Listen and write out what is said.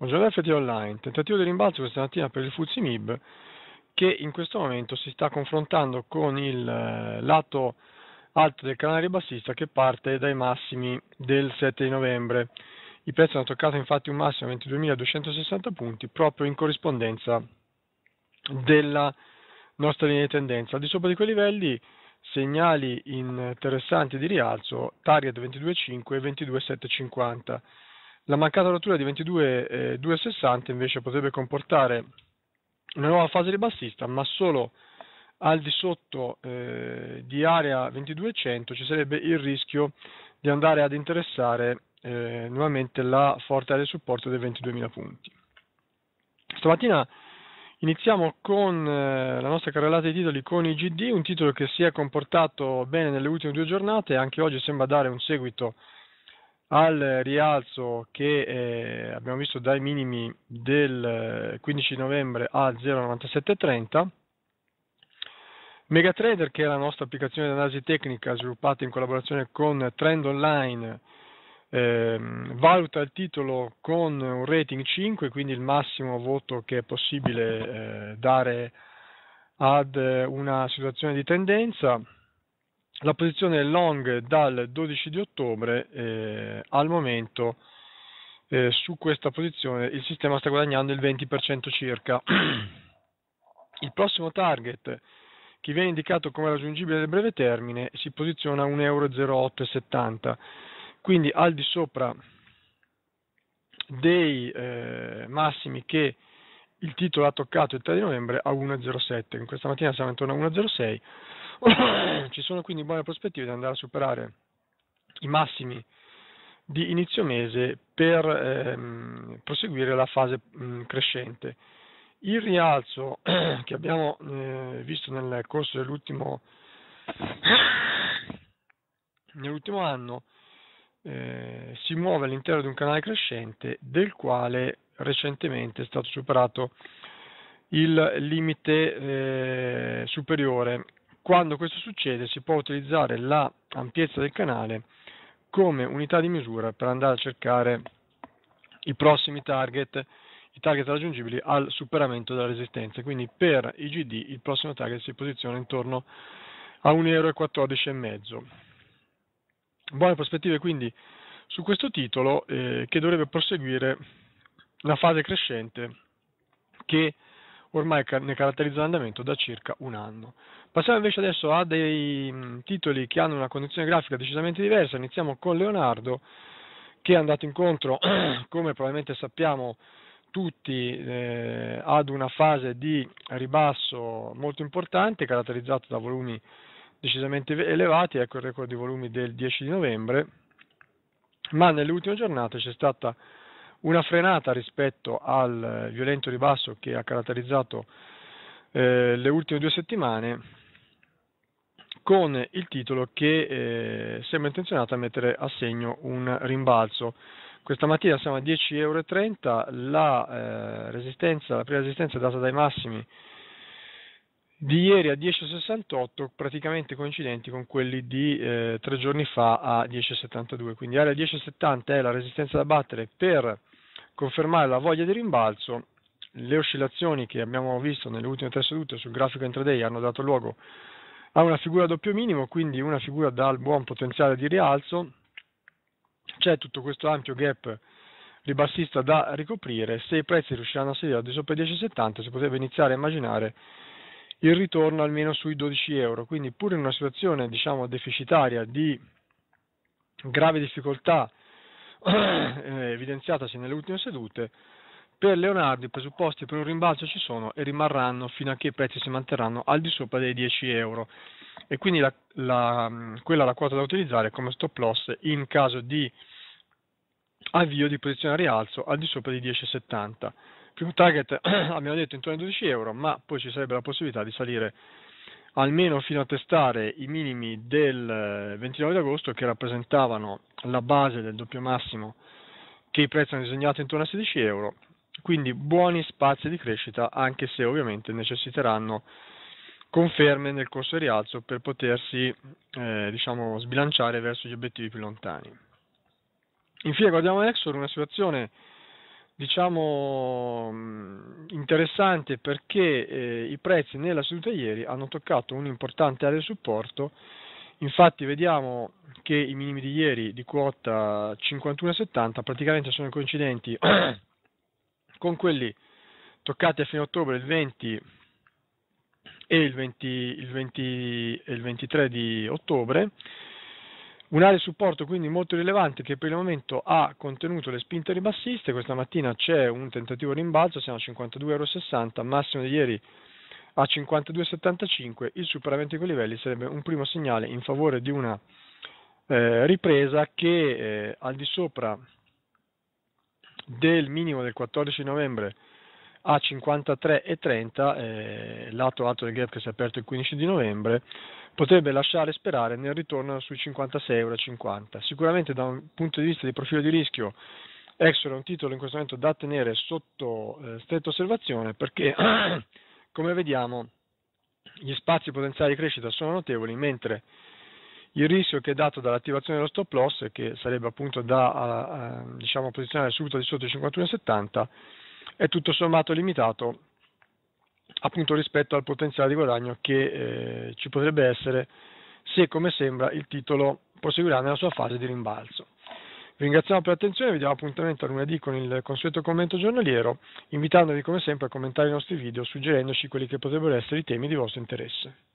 Buongiorno FT Online, tentativo di rimbalzo questa mattina per il Fuzzi MIB che in questo momento si sta confrontando con il eh, lato alto del canale ribassista che parte dai massimi del 7 di novembre. I prezzi hanno toccato infatti un massimo a 22.260 punti proprio in corrispondenza della nostra linea di tendenza. Al di sopra di quei livelli segnali interessanti di rialzo, target 22.5 e 22.750 la mancata rottura di 22,260 eh, invece potrebbe comportare una nuova fase ribassista, ma solo al di sotto eh, di area 2200 ci sarebbe il rischio di andare ad interessare eh, nuovamente la forte area di supporto dei 22.000 punti. Stamattina iniziamo con eh, la nostra carrellata di titoli con i GD, un titolo che si è comportato bene nelle ultime due giornate, e anche oggi sembra dare un seguito al rialzo che eh, abbiamo visto dai minimi del 15 eh, novembre a 0,9730. Megatrader, che è la nostra applicazione di analisi tecnica sviluppata in collaborazione con Trend Online, eh, valuta il titolo con un rating 5, quindi il massimo voto che è possibile eh, dare ad eh, una situazione di tendenza la posizione è long dal 12 di ottobre eh, al momento eh, su questa posizione il sistema sta guadagnando il 20% circa. Il prossimo target che viene indicato come raggiungibile nel breve termine si posiziona a 1,0870, quindi al di sopra dei eh, massimi che il titolo ha toccato il 3 di novembre a 1,07, in questa mattina siamo intorno a 1,06, ci sono quindi buone prospettive di andare a superare i massimi di inizio mese per ehm, proseguire la fase mh, crescente. Il rialzo che abbiamo eh, visto nel corso dell'ultimo, nell'ultimo anno eh, si muove all'interno di un canale crescente del quale recentemente è stato superato il limite eh, superiore. Quando questo succede si può utilizzare la del canale come unità di misura per andare a cercare i prossimi target, i target raggiungibili al superamento della resistenza. Quindi per IGD il prossimo target si posiziona intorno a 1,14 euro. Buone prospettive quindi su questo titolo eh, che dovrebbe proseguire una fase crescente che ormai ne caratterizza l'andamento da circa un anno. Passiamo invece adesso a dei titoli che hanno una condizione grafica decisamente diversa, iniziamo con Leonardo che è andato incontro, come probabilmente sappiamo tutti, eh, ad una fase di ribasso molto importante caratterizzata da volumi decisamente elevati, ecco il record di volumi del 10 di novembre, ma nelle ultime giornate c'è stata una frenata rispetto al eh, violento ribasso che ha caratterizzato eh, le ultime due settimane con il titolo che eh, sembra intenzionato a mettere a segno un rimbalzo. Questa mattina siamo a 10,30 euro, la, eh, resistenza, la prima resistenza data dai massimi di ieri a 10,68 praticamente coincidenti con quelli di eh, tre giorni fa a 10,72 quindi area 10,70 è la resistenza da battere per confermare la voglia di rimbalzo. Le oscillazioni che abbiamo visto nelle ultime tre sedute sul grafico intraday hanno dato luogo a una figura doppio minimo, quindi una figura dal buon potenziale di rialzo. C'è tutto questo ampio gap ribassista da ricoprire. Se i prezzi riusciranno a salire al di sopra i 10,70 si potrebbe iniziare a immaginare il ritorno almeno sui 12 euro. Quindi pur in una situazione diciamo deficitaria di grave difficoltà eh, evidenziatasi nelle ultime sedute, per Leonardo i presupposti per un rimbalzo ci sono e rimarranno fino a che i prezzi si manterranno al di sopra dei 10 euro e quindi la, la, mm, quella è la quota da utilizzare come stop loss in caso di avvio di posizione a rialzo al di sopra dei 10,70. Primo target abbiamo detto intorno ai 12 euro, ma poi ci sarebbe la possibilità di salire almeno fino a testare i minimi del 29 eh, agosto che rappresentavano la base del doppio massimo che i prezzi hanno disegnato intorno a 16 euro, quindi buoni spazi di crescita anche se ovviamente necessiteranno conferme nel corso di rialzo per potersi eh, diciamo, sbilanciare verso gli obiettivi più lontani. Infine guardiamo Exor, una situazione diciamo mm, interessante perché eh, i prezzi nella seduta ieri hanno toccato un importante area di supporto infatti vediamo che i minimi di ieri di quota 51,70 praticamente sono coincidenti con quelli toccati a fine ottobre il 20 e il, 20, il, 20, il 23 di ottobre Un'area di supporto quindi molto rilevante che per il momento ha contenuto le spinte ribassiste, questa mattina c'è un tentativo rimbalzo, siamo a 52,60 euro, massimo di ieri a 52,75, il superamento di quei livelli sarebbe un primo segnale in favore di una eh, ripresa che eh, al di sopra del minimo del 14 novembre a 53,30 eh, lato alto del gap che si è aperto il 15 di novembre potrebbe lasciare sperare nel ritorno sui 56,50 euro. Sicuramente da un punto di vista di profilo di rischio Exor è un titolo in questo momento da tenere sotto eh, stretta osservazione perché come vediamo gli spazi potenziali di crescita sono notevoli mentre il rischio che è dato dall'attivazione dello stop loss che sarebbe appunto da a, a, diciamo, posizionare subito di sotto i 51,70 è tutto sommato limitato appunto rispetto al potenziale di guadagno che eh, ci potrebbe essere se come sembra il titolo proseguirà nella sua fase di rimbalzo. Vi ringraziamo per l'attenzione, vi diamo appuntamento a lunedì con il consueto commento giornaliero, invitandovi come sempre a commentare i nostri video, suggerendoci quelli che potrebbero essere i temi di vostro interesse.